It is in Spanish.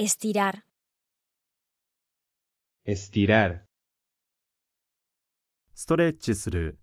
Estirar. Estirar. Estirar.